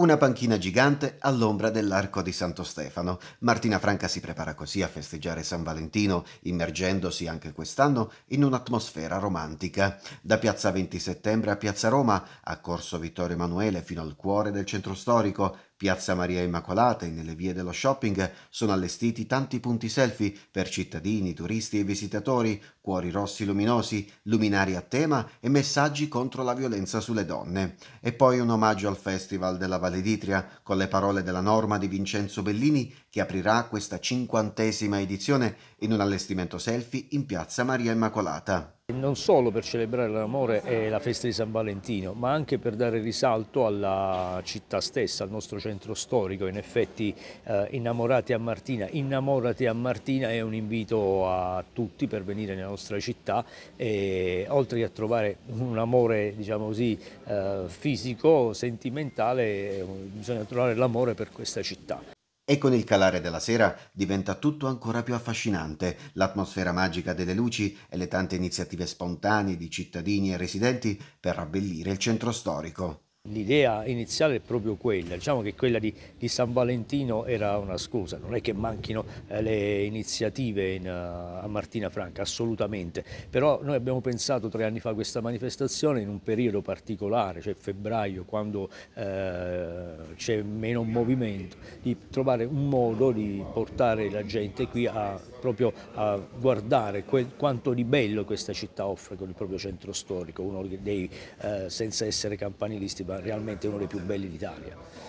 Una panchina gigante all'ombra dell'arco di Santo Stefano. Martina Franca si prepara così a festeggiare San Valentino, immergendosi anche quest'anno in un'atmosfera romantica. Da piazza 20 settembre a piazza Roma, a corso Vittorio Emanuele fino al cuore del centro storico, Piazza Maria Immacolata e nelle vie dello shopping sono allestiti tanti punti selfie per cittadini, turisti e visitatori, cuori rossi luminosi, luminari a tema e messaggi contro la violenza sulle donne. E poi un omaggio al Festival della Valeditria con le parole della norma di Vincenzo Bellini che aprirà questa cinquantesima edizione in un allestimento selfie in Piazza Maria Immacolata. Non solo per celebrare l'amore e la festa di San Valentino, ma anche per dare risalto alla città stessa, al nostro centro storico. In effetti eh, innamorati a Martina, innamorati a Martina è un invito a tutti per venire nella nostra città e oltre a trovare un amore, diciamo così, eh, fisico, sentimentale, eh, bisogna trovare l'amore per questa città. E con il calare della sera diventa tutto ancora più affascinante, l'atmosfera magica delle luci e le tante iniziative spontanee di cittadini e residenti per abbellire il centro storico. L'idea iniziale è proprio quella, diciamo che quella di, di, San Valentino era una scusa, non è che manchino eh, le iniziative in, eh, a Martina Franca, assolutamente, però noi abbiamo pensato tre anni fa a questa manifestazione in un periodo particolare, cioè febbraio, quando eh, c'è meno movimento, di trovare un modo di portare la gente qui a, proprio a guardare quel, quanto di bello questa città offre con il proprio centro storico, uno dei, eh, senza essere campanilisti realmente uno dei più belli d'Italia.